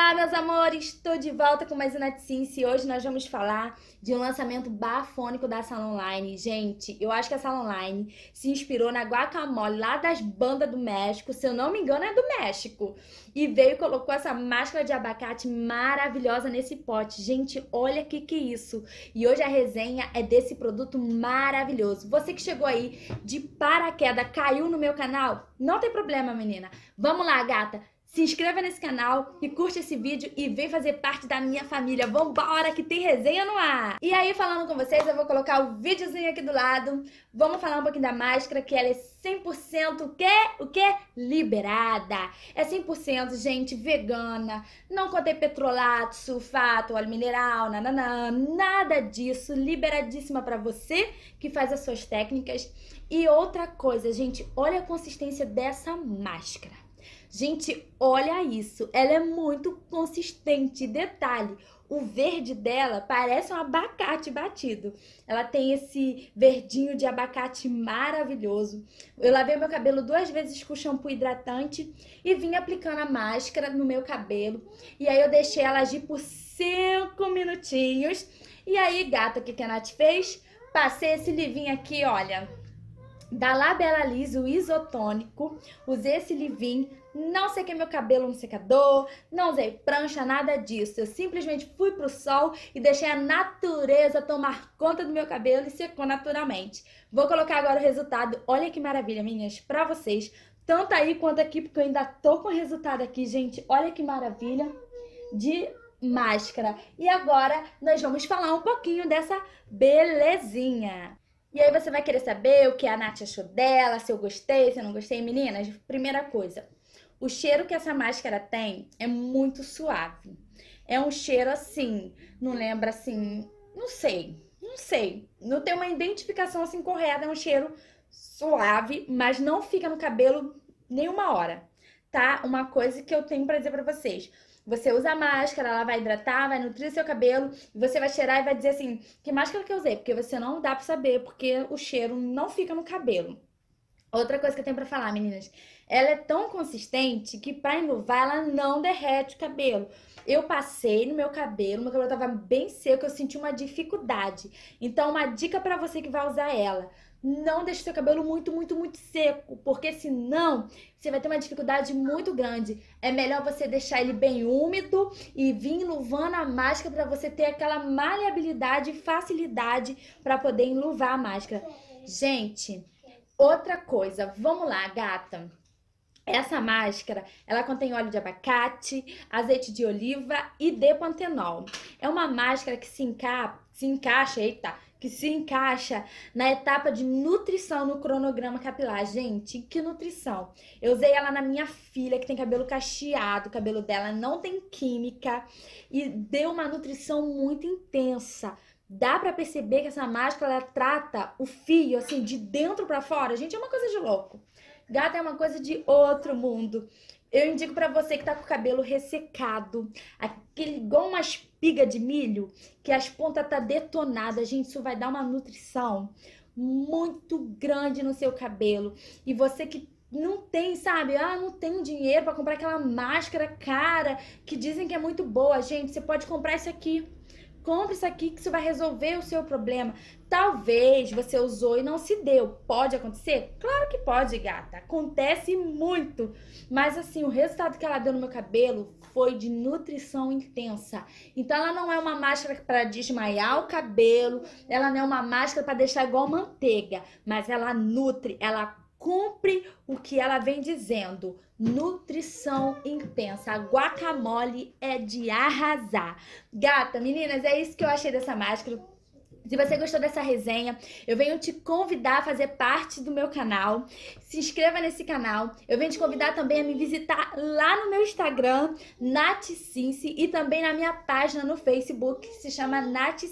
Olá, meus amores! Estou de volta com mais uma Ticince e hoje nós vamos falar de um lançamento bafônico da Sala Online. Gente, eu acho que a Sala Online se inspirou na guacamole lá das bandas do México, se eu não me engano é do México, e veio e colocou essa máscara de abacate maravilhosa nesse pote. Gente, olha que que é isso! E hoje a resenha é desse produto maravilhoso. Você que chegou aí de paraquedas, caiu no meu canal? Não tem problema, menina. Vamos lá, gata! se inscreva nesse canal e curte esse vídeo e vem fazer parte da minha família. Vambora que tem resenha no ar! E aí, falando com vocês, eu vou colocar o videozinho aqui do lado. Vamos falar um pouquinho da máscara, que ela é 100% o quê? O quê? Liberada! É 100%, gente, vegana, não contém petrolato, sulfato, óleo mineral, nananã, nada disso. Liberadíssima para você que faz as suas técnicas. E outra coisa, gente, olha a consistência dessa máscara. Gente, olha isso. Ela é muito consistente. Detalhe, o verde dela parece um abacate batido. Ela tem esse verdinho de abacate maravilhoso. Eu lavei meu cabelo duas vezes com shampoo hidratante e vim aplicando a máscara no meu cabelo. E aí eu deixei ela agir por cinco minutinhos. E aí, gata, o que, a Nath fez? Passei esse livinho aqui, olha da Labelalize, o isotônico. Usei esse livin, não sequei meu cabelo no secador, não usei prancha, nada disso. Eu simplesmente fui pro sol e deixei a natureza tomar conta do meu cabelo e secou naturalmente. Vou colocar agora o resultado. Olha que maravilha, meninas, pra vocês. Tanto aí quanto aqui, porque eu ainda tô com o resultado aqui, gente. Olha que maravilha de máscara. E agora nós vamos falar um pouquinho dessa belezinha. E aí você vai querer saber o que a Nath achou dela, se eu gostei, se eu não gostei. Meninas, primeira coisa, o cheiro que essa máscara tem é muito suave. É um cheiro assim, não lembra assim, não sei, não sei. Não tem uma identificação assim correta, é um cheiro suave, mas não fica no cabelo nenhuma hora, tá? Uma coisa que eu tenho para dizer para vocês. Você usa a máscara, ela vai hidratar, vai nutrir seu cabelo, você vai cheirar e vai dizer assim: que máscara que eu usei? Porque você não dá pra saber, porque o cheiro não fica no cabelo. Outra coisa que eu tenho pra falar, meninas ela é tão consistente que para enluvar ela não derrete o cabelo. Eu passei no meu cabelo, meu cabelo tava bem seco, eu senti uma dificuldade. Então, uma dica para você que vai usar ela não deixe seu cabelo muito, muito, muito seco, porque senão você vai ter uma dificuldade muito grande. É melhor você deixar ele bem úmido e vir enluvando a máscara para você ter aquela maleabilidade e facilidade para poder enluvar a máscara. Gente, outra coisa, vamos lá, gata. Essa máscara, ela contém óleo de abacate, azeite de oliva e depantenol. É uma máscara que se, enca se encaixa, eita, que se encaixa na etapa de nutrição no cronograma capilar. Gente, que nutrição! Eu usei ela na minha filha, que tem cabelo cacheado, o cabelo dela não tem química e deu uma nutrição muito intensa. Dá para perceber que essa máscara ela trata o fio assim de dentro para fora. Gente, é uma coisa de louco. Gato é uma coisa de outro mundo. Eu indico para você que tá com o cabelo ressecado, aquele igual uma espiga de milho, que as pontas tá detonada, gente, isso vai dar uma nutrição muito grande no seu cabelo. E você que não tem, sabe? Ah, não tem dinheiro para comprar aquela máscara cara que dizem que é muito boa, gente, você pode comprar isso aqui. Compre isso aqui que isso vai resolver o seu problema. Talvez você usou e não se deu. Pode acontecer? Claro que pode, gata. Acontece muito. Mas assim, o resultado que ela deu no meu cabelo foi de nutrição intensa. Então ela não é uma máscara para desmaiar o cabelo, ela não é uma máscara para deixar igual manteiga, mas ela nutre, ela cumpre o que ela vem dizendo. Nutrição intensa. Guacamole é de arrasar. Gata, meninas, é isso que eu achei dessa máscara. Se você gostou dessa resenha, eu venho te convidar a fazer parte do meu canal. Se inscreva nesse canal. Eu venho te convidar também a me visitar lá no meu Instagram, Nath e também na minha página no Facebook, que se chama Nath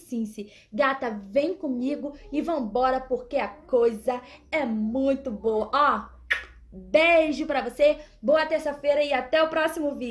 Gata, vem comigo e vambora, porque a coisa é muito boa. Ó, beijo pra você, boa terça-feira e até o próximo vídeo.